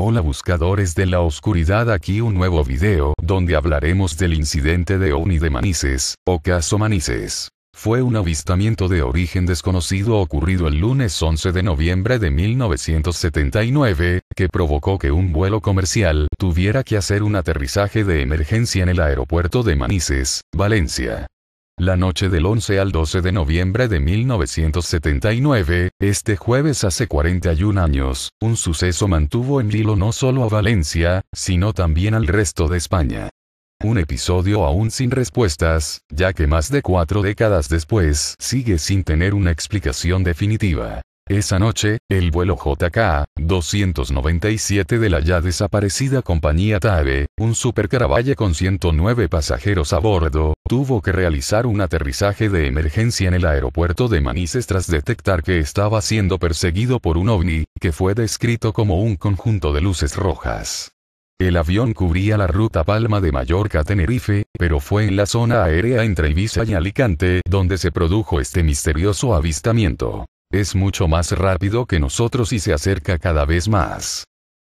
Hola buscadores de la oscuridad aquí un nuevo video donde hablaremos del incidente de OVNI de Manises, o caso Manises. Fue un avistamiento de origen desconocido ocurrido el lunes 11 de noviembre de 1979, que provocó que un vuelo comercial tuviera que hacer un aterrizaje de emergencia en el aeropuerto de Manises, Valencia. La noche del 11 al 12 de noviembre de 1979, este jueves hace 41 años, un suceso mantuvo en hilo no solo a Valencia, sino también al resto de España. Un episodio aún sin respuestas, ya que más de cuatro décadas después sigue sin tener una explicación definitiva. Esa noche, el vuelo JK 297 de la ya desaparecida compañía TAVE, un supercaravalle con 109 pasajeros a bordo, tuvo que realizar un aterrizaje de emergencia en el aeropuerto de Manises tras detectar que estaba siendo perseguido por un ovni, que fue descrito como un conjunto de luces rojas. El avión cubría la ruta Palma de Mallorca Tenerife, pero fue en la zona aérea entre Ibiza y Alicante donde se produjo este misterioso avistamiento. Es mucho más rápido que nosotros y se acerca cada vez más.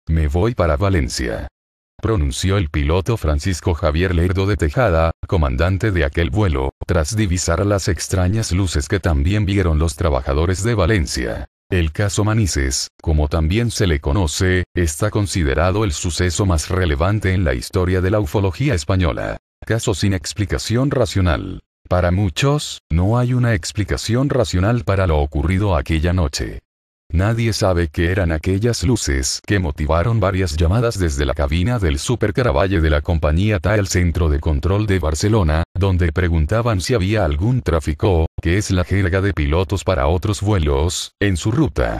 Me voy para Valencia pronunció el piloto Francisco Javier Lerdo de Tejada, comandante de aquel vuelo, tras divisar las extrañas luces que también vieron los trabajadores de Valencia. El caso Manises, como también se le conoce, está considerado el suceso más relevante en la historia de la ufología española. Caso sin explicación racional. Para muchos, no hay una explicación racional para lo ocurrido aquella noche. Nadie sabe qué eran aquellas luces que motivaron varias llamadas desde la cabina del Super de la compañía TAE al centro de control de Barcelona, donde preguntaban si había algún tráfico, que es la jerga de pilotos para otros vuelos, en su ruta.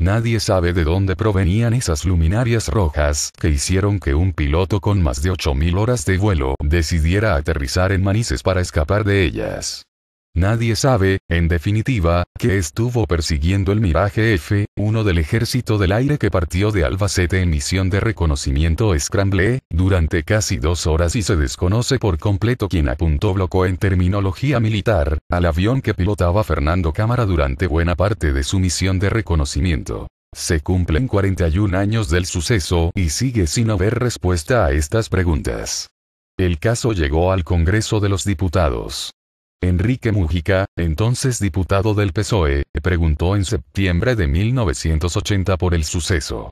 Nadie sabe de dónde provenían esas luminarias rojas que hicieron que un piloto con más de 8.000 horas de vuelo decidiera aterrizar en Manises para escapar de ellas. Nadie sabe, en definitiva, que estuvo persiguiendo el Mirage F, uno del ejército del aire que partió de Albacete en misión de reconocimiento Scramble, durante casi dos horas y se desconoce por completo quién apuntó bloco en terminología militar, al avión que pilotaba Fernando Cámara durante buena parte de su misión de reconocimiento. Se cumplen 41 años del suceso y sigue sin haber respuesta a estas preguntas. El caso llegó al Congreso de los Diputados. Enrique Mujica, entonces diputado del PSOE, preguntó en septiembre de 1980 por el suceso.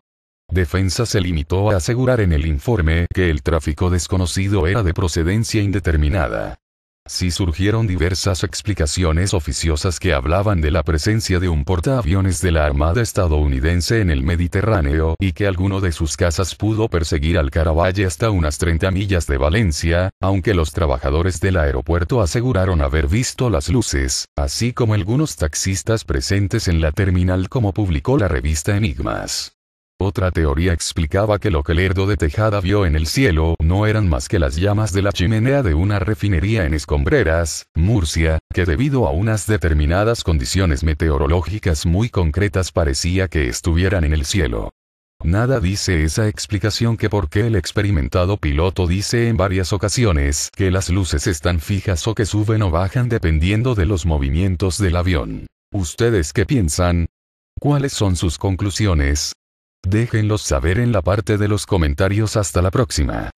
Defensa se limitó a asegurar en el informe que el tráfico desconocido era de procedencia indeterminada. Sí surgieron diversas explicaciones oficiosas que hablaban de la presencia de un portaaviones de la Armada estadounidense en el Mediterráneo y que alguno de sus casas pudo perseguir al Caravalle hasta unas 30 millas de Valencia, aunque los trabajadores del aeropuerto aseguraron haber visto las luces, así como algunos taxistas presentes en la terminal como publicó la revista Enigmas. Otra teoría explicaba que lo que Lerdo de Tejada vio en el cielo no eran más que las llamas de la chimenea de una refinería en Escombreras, Murcia, que debido a unas determinadas condiciones meteorológicas muy concretas parecía que estuvieran en el cielo. Nada dice esa explicación que por qué el experimentado piloto dice en varias ocasiones que las luces están fijas o que suben o bajan dependiendo de los movimientos del avión. ¿Ustedes qué piensan? ¿Cuáles son sus conclusiones? Déjenlos saber en la parte de los comentarios hasta la próxima.